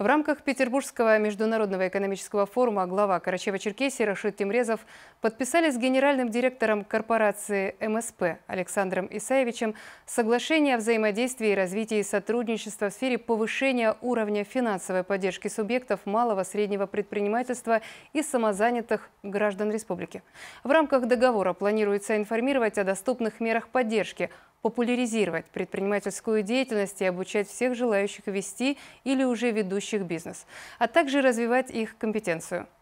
В рамках Петербургского международного экономического форума глава Карачева-Черкесии Рашид Тимрезов подписали с генеральным директором корпорации МСП Александром Исаевичем соглашение о взаимодействии и развитии сотрудничества в сфере повышения уровня финансовой поддержки субъектов малого среднего предпринимательства и самозанятых граждан республики. В рамках договора планируется информировать о доступных мерах поддержки – популяризировать предпринимательскую деятельность и обучать всех желающих вести или уже ведущих бизнес, а также развивать их компетенцию –